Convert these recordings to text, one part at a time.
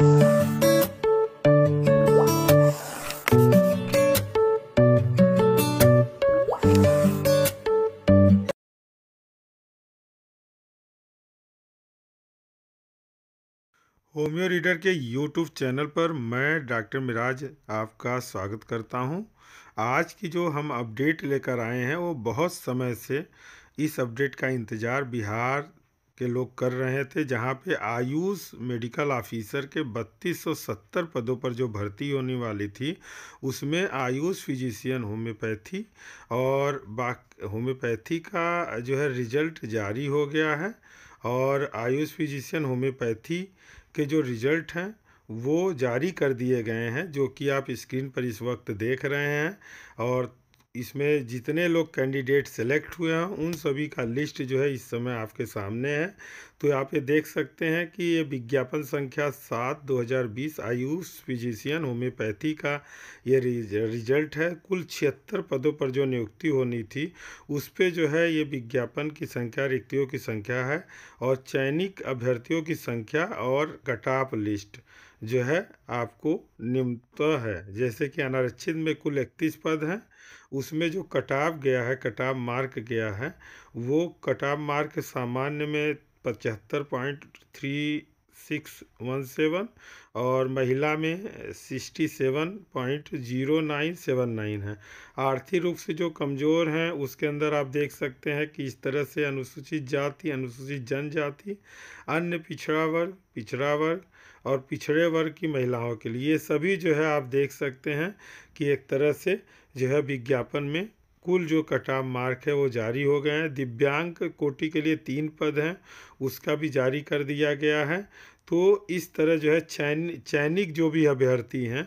Homeo Reader के YouTube channel पर मैं डॉक्टर मिराज आपका स्वागत करता हूं। आज की जो हम अपडेट लेकर आए हैं वो बहुत समय से इस अपडेट का इंतज़ार बिहार के लोग कर रहे थे जहाँ पे आयुष मेडिकल ऑफिसर के 3270 पदों पर जो भर्ती होने वाली थी उसमें आयुष फिजिशियन होम्योपैथी और बा होम्योपैथी का जो है रिजल्ट जारी हो गया है और आयुष फिजिशियन होम्योपैथी के जो रिजल्ट हैं वो जारी कर दिए गए हैं जो कि आप स्क्रीन पर इस वक्त देख रहे हैं और इसमें जितने लोग कैंडिडेट सेलेक्ट हुए हैं उन सभी का लिस्ट जो है इस समय आपके सामने है तो आप ये देख सकते हैं कि ये विज्ञापन संख्या सात 2020 आयुष फिजिशियन होम्योपैथी का ये रिजल्ट है कुल छिहत्तर पदों पर जो नियुक्ति होनी थी उस पर जो है ये विज्ञापन की संख्या रिक्तियों की संख्या है और चयनिक अभ्यर्थियों की संख्या और कटाप लिस्ट जो है आपको निम्नत है जैसे कि अनारक्षित में कुल इकतीस पद हैं उसमें जो कटाव गया है कटाव मार्क गया है वो कटाव मार्क सामान्य में पचहत्तर point three six one seven और महिला में sixty seven point zero nine seven nine है आर्थिक रूप से जो कमज़ोर हैं उसके अंदर आप देख सकते हैं कि इस तरह से अनुसूचित जाति अनुसूचित जनजाति अन्य पिछड़ा वर्ग पिछड़ा वर्ग और पिछड़े वर्ग की महिलाओं के लिए ये सभी जो है आप देख सकते हैं कि एक तरह से जो है विज्ञापन में कुल जो कटाव मार्क है वो जारी हो गए हैं दिव्यांग कोटि के लिए तीन पद हैं उसका भी जारी कर दिया गया है तो इस तरह जो है चैन चयनिक जो भी अभ्यर्थी हैं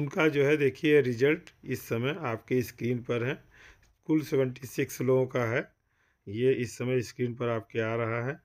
उनका जो है देखिए रिजल्ट इस समय आपके स्क्रीन पर है कुल सेवेंटी सिक्स लोगों का है ये इस समय स्क्रीन पर आपके आ रहा है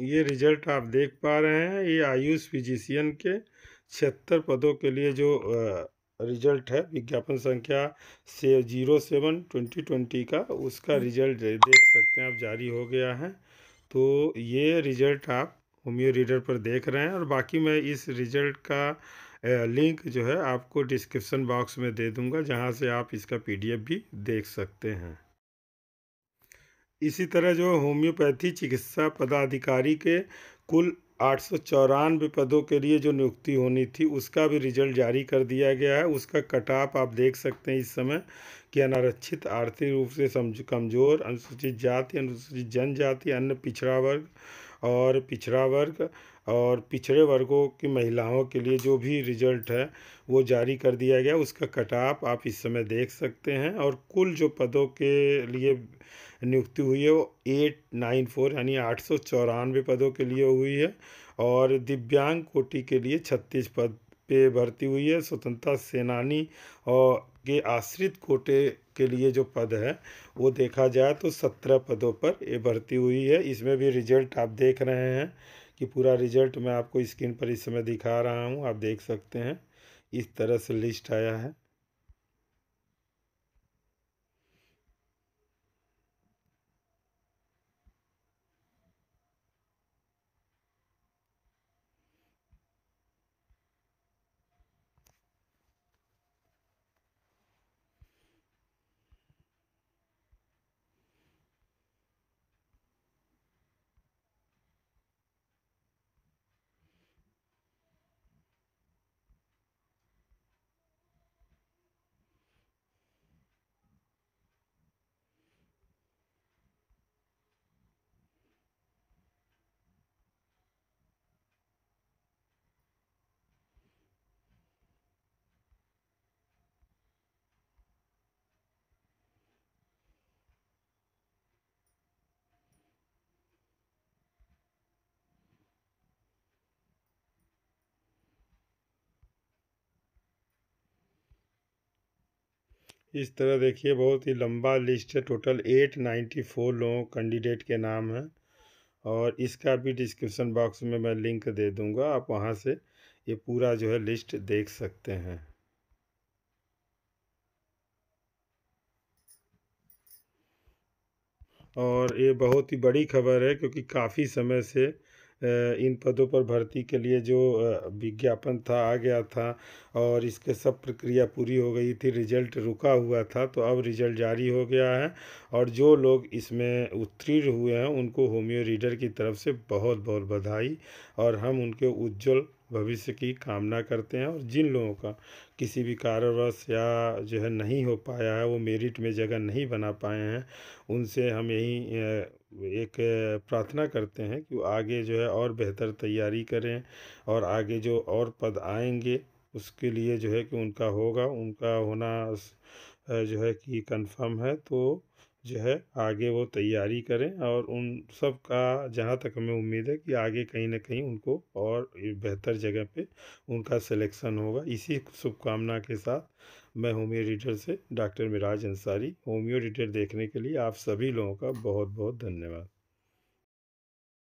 ये रिजल्ट आप देख पा रहे हैं ये आयुष फिजिशियन के छिहत्तर पदों के लिए जो रिजल्ट है विज्ञापन संख्या से जीरो सेवन ट्वेंटी ट्वेंटी का उसका हम्म। रिजल्ट देख सकते हैं आप जारी हो गया है तो ये रिजल्ट आप होम्यो रीडर पर देख रहे हैं और बाकी मैं इस रिजल्ट का लिंक जो है आपको डिस्क्रिप्शन बॉक्स में दे दूंगा जहां से आप इसका पीडीएफ भी देख सकते हैं इसी तरह जो होम्योपैथी चिकित्सा पदाधिकारी के कुल आठ सौ पदों के लिए जो नियुक्ति होनी थी उसका भी रिजल्ट जारी कर दिया गया है उसका कटाप आप देख सकते हैं इस समय कि अनारक्षित आर्थिक रूप से कमज़ोर अनुसूचित जाति अनुसूचित जनजाति अन्य पिछड़ा वर्ग और पिछड़ा वर्ग और पिछड़े वर्गों की महिलाओं के लिए जो भी रिजल्ट है वो जारी कर दिया गया उसका कटाप आप इस समय देख सकते हैं और कुल जो पदों के लिए नियुक्ति हुई है वो एट नाइन फोर यानी आठ सौ चौरानवे पदों के लिए हुई है और दिव्यांग कोटि के लिए छत्तीस पद पे भर्ती हुई है स्वतंत्रता सेनानी और के आश्रित कोटे के लिए जो पद है वो देखा जाए तो सत्रह पदों पर ये भर्ती हुई है इसमें भी रिजल्ट आप देख रहे हैं कि पूरा रिजल्ट मैं आपको स्क्रीन पर इस समय दिखा रहा हूँ आप देख सकते हैं इस तरह से लिस्ट आया है इस तरह देखिए बहुत ही लंबा लिस्ट है टोटल एट नाइन्टी फोर लोगों कैंडिडेट के नाम हैं और इसका भी डिस्क्रिप्शन बॉक्स में मैं लिंक दे दूंगा आप वहाँ से ये पूरा जो है लिस्ट देख सकते हैं और ये बहुत ही बड़ी खबर है क्योंकि काफ़ी समय से इन पदों पर भर्ती के लिए जो विज्ञापन था आ गया था और इसके सब प्रक्रिया पूरी हो गई थी रिजल्ट रुका हुआ था तो अब रिजल्ट जारी हो गया है और जो लोग इसमें उत्तीर्ण हुए हैं उनको होम्यो रीडर की तरफ से बहुत बहुत बधाई और हम उनके उज्जवल भविष्य की कामना करते हैं और जिन लोगों का किसी भी कारणवश या जो है नहीं हो पाया है वो मेरिट में जगह नहीं बना पाए हैं उनसे हम यही एक प्रार्थना करते हैं कि आगे जो है और बेहतर तैयारी करें और आगे जो और पद आएंगे उसके लिए जो है कि उनका होगा उनका होना जो है कि कंफर्म है तो जो है आगे वो तैयारी करें और उन सब का जहाँ तक हमें उम्मीद है कि आगे कहीं ना कहीं उनको और बेहतर जगह पे उनका सिलेक्शन होगा इसी शुभकामना के साथ मैं होम्यो रीडर से doctor Miraj Ansari Homeo Reader देखने के लिए आप सभी लोगों का बहुत बहुत धन्यवाद